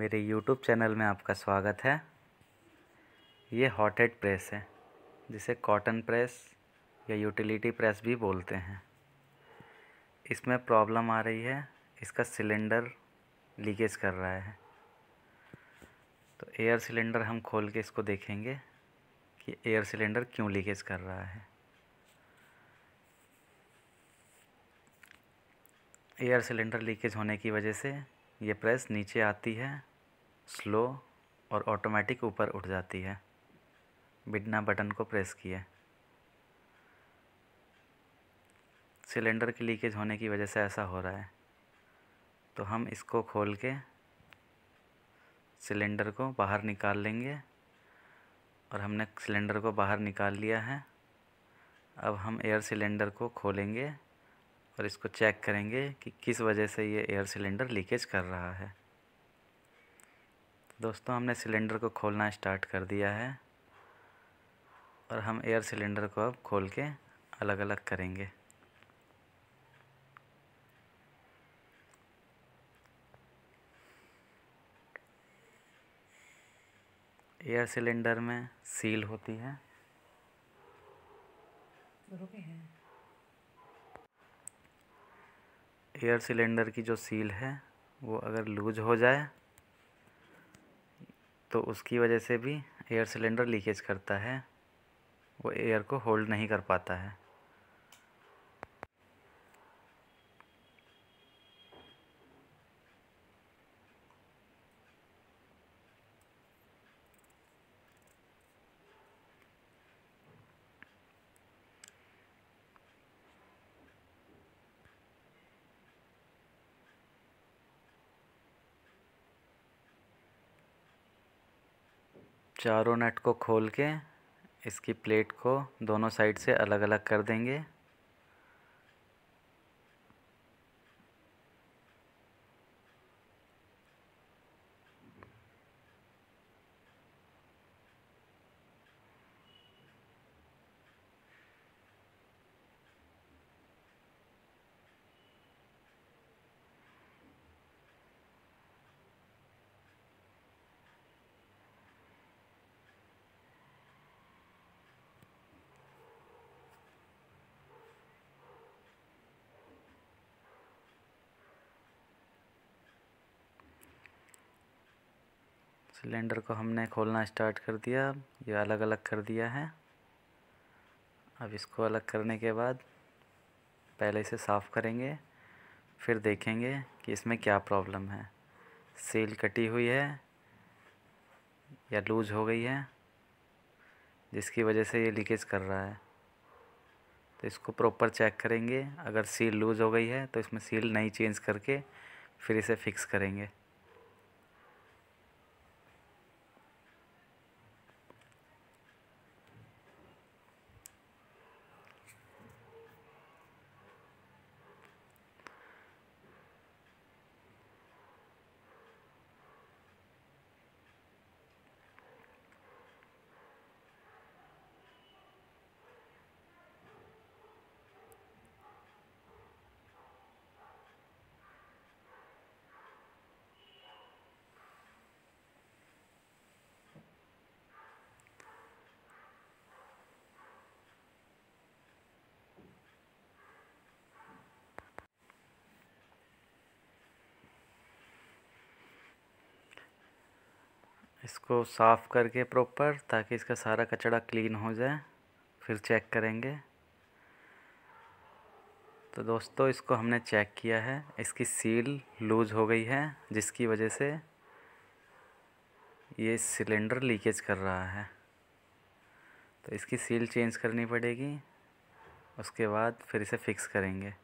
मेरे YouTube channel में आपका स्वागत है ये हॉट हेड प्रेस है जिसे कॉटन प्रेस या यूटिलिटी प्रेस भी बोलते हैं इसमें प्रॉब्लम आ रही है इसका सिलेंडर लीकेज कर रहा है तो एयर सिलेंडर हम खोल के इसको देखेंगे कि एयर सिलेंडर क्यों लीकेज कर रहा है एयर सिलेंडर लीकेज होने की वजह से ये प्रेस नीचे आती है स्लो और ऑटोमेटिक ऊपर उठ जाती है बिना बटन को प्रेस किए सिलेंडर के लीकेज होने की वजह से ऐसा हो रहा है तो हम इसको खोल के सिलेंडर को बाहर निकाल लेंगे और हमने सिलेंडर को बाहर निकाल लिया है अब हम एयर सिलेंडर को खोलेंगे और इसको चेक करेंगे कि किस वजह से ये एयर सिलेंडर लीकेज कर रहा है दोस्तों हमने सिलेंडर को खोलना स्टार्ट कर दिया है और हम एयर सिलेंडर को अब खोल के अलग अलग करेंगे एयर सिलेंडर में सील होती है एयर सिलेंडर की जो सील है वो अगर लूज हो जाए तो उसकी वजह से भी एयर सिलेंडर लीकेज करता है वो एयर को होल्ड नहीं कर पाता है चारों नट को खोल के इसकी प्लेट को दोनों साइड से अलग अलग कर देंगे सिलेंडर को हमने खोलना स्टार्ट कर दिया ये अलग अलग कर दिया है अब इसको अलग करने के बाद पहले इसे साफ़ करेंगे फिर देखेंगे कि इसमें क्या प्रॉब्लम है सील कटी हुई है या लूज हो गई है जिसकी वजह से ये लीकेज कर रहा है तो इसको प्रॉपर चेक करेंगे अगर सील लूज़ हो गई है तो इसमें सील नहीं चेंज करके फिर इसे फिक्स करेंगे इसको साफ़ करके प्रॉपर ताकि इसका सारा कचड़ा क्लीन हो जाए फिर चेक करेंगे तो दोस्तों इसको हमने चेक किया है इसकी सील लूज हो गई है जिसकी वजह से ये सिलेंडर लीकेज कर रहा है तो इसकी सील चेंज करनी पड़ेगी उसके बाद फिर इसे फ़िक्स करेंगे